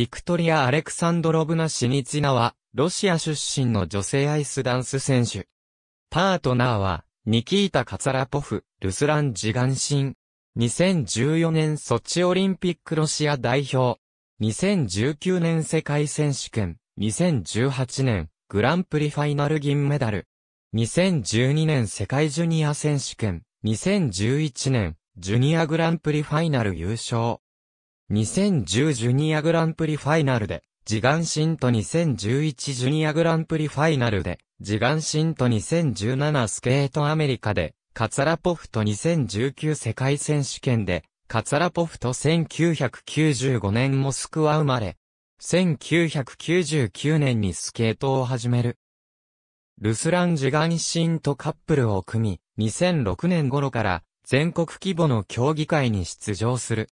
ビクトリア・アレクサンドロブナ・シニツィナは、ロシア出身の女性アイスダンス選手。パートナーは、ニキータ・カツラポフ、ルスラン・ジガンシン。2014年ソチオリンピックロシア代表。2019年世界選手権。2018年、グランプリファイナル銀メダル。2012年世界ジュニア選手権。2011年、ジュニアグランプリファイナル優勝。2010ジュニアグランプリファイナルで、ジガンシンと2011ジュニアグランプリファイナルで、ジガンシンと2017スケートアメリカで、カツラポフト2019世界選手権で、カツラポフト1995年モスクワ生まれ、1999年にスケートを始める。ルスラン・ジガンシンとカップルを組み、2006年頃から全国規模の競技会に出場する。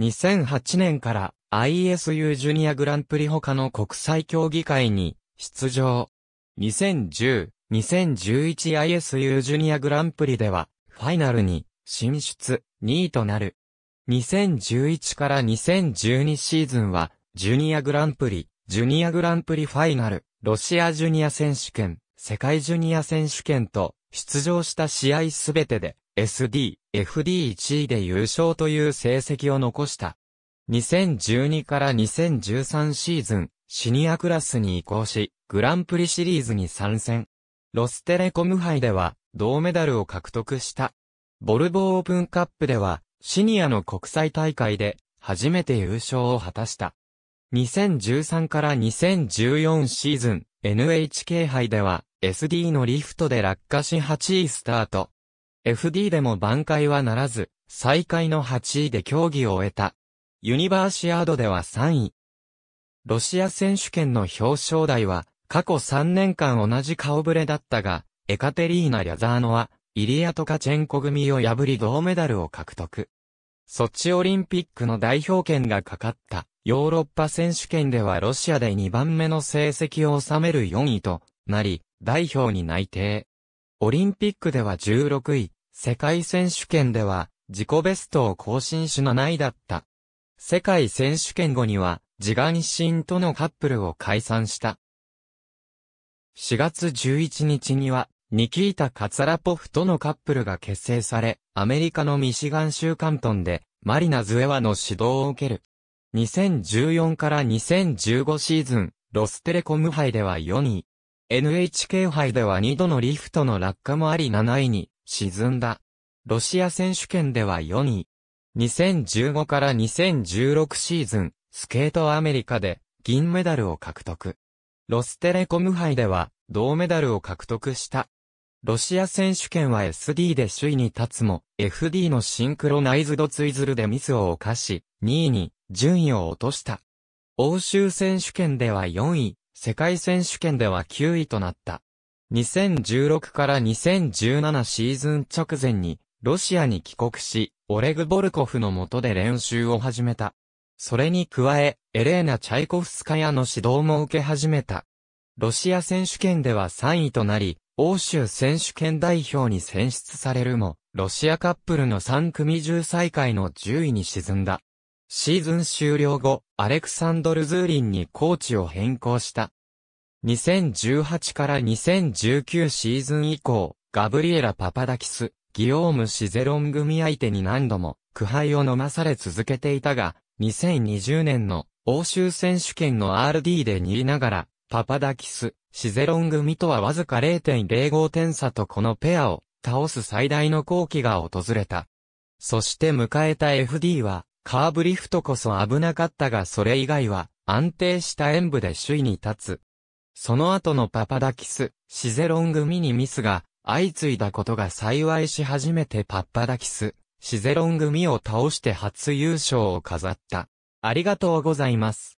2008年から ISU ジュニアグランプリ他の国際競技会に出場。2010、2011ISU ジュニアグランプリではファイナルに進出2位となる。2011から2012シーズンはジュニアグランプリ、ジュニアグランプリファイナル、ロシアジュニア選手権、世界ジュニア選手権と出場した試合すべてで SD、FD1 位で優勝という成績を残した。2012から2013シーズン、シニアクラスに移行し、グランプリシリーズに参戦。ロステレコム杯では、銅メダルを獲得した。ボルボーオープンカップでは、シニアの国際大会で、初めて優勝を果たした。2013から2014シーズン、NHK 杯では、SD のリフトで落下し8位スタート。FD でも挽回はならず、最下位の8位で競技を終えた。ユニバーシアードでは3位。ロシア選手権の表彰台は、過去3年間同じ顔ぶれだったが、エカテリーナ・リャザーノは、イリアトカチェンコ組を破り銅メダルを獲得。ソチオリンピックの代表権がかかったヨーロッパ選手権ではロシアで2番目の成績を収める4位となり、代表に内定。オリンピックでは16位、世界選手権では自己ベストを更新し7位だった。世界選手権後には、自我日清とのカップルを解散した。4月11日には、ニキータ・カツラポフとのカップルが結成され、アメリカのミシガン州カントンで、マリナ・ズエワの指導を受ける。2014から2015シーズン、ロステレコム杯では4位。NHK 杯では2度のリフトの落下もあり7位に沈んだ。ロシア選手権では4位。2015から2016シーズン、スケートアメリカで銀メダルを獲得。ロステレコム杯では銅メダルを獲得した。ロシア選手権は SD で首位に立つも、FD のシンクロナイズドツイズルでミスを犯し、2位に順位を落とした。欧州選手権では4位、世界選手権では9位となった。2016から2017シーズン直前に、ロシアに帰国し、オレグ・ボルコフの下で練習を始めた。それに加え、エレーナ・チャイコフスカヤの指導も受け始めた。ロシア選手権では3位となり、欧州選手権代表に選出されるも、ロシアカップルの3組10最の10位に沈んだ。シーズン終了後、アレクサンドル・ズーリンにコーチを変更した。2018から2019シーズン以降、ガブリエラ・パパダキス、ギオーム・シゼロン組相手に何度も苦杯を飲まされ続けていたが、2020年の欧州選手権の RD で2位ながら、パパダキス、シゼロン組とはわずか0.05点差とこのペアを倒す最大の好機が訪れた。そして迎えた FD は、カーブリフトこそ危なかったがそれ以外は安定した演武で首位に立つ。その後のパパダキス、シゼロン組にミスが相次いだことが幸いし初めてパッパダキス、シゼロン組を倒して初優勝を飾った。ありがとうございます。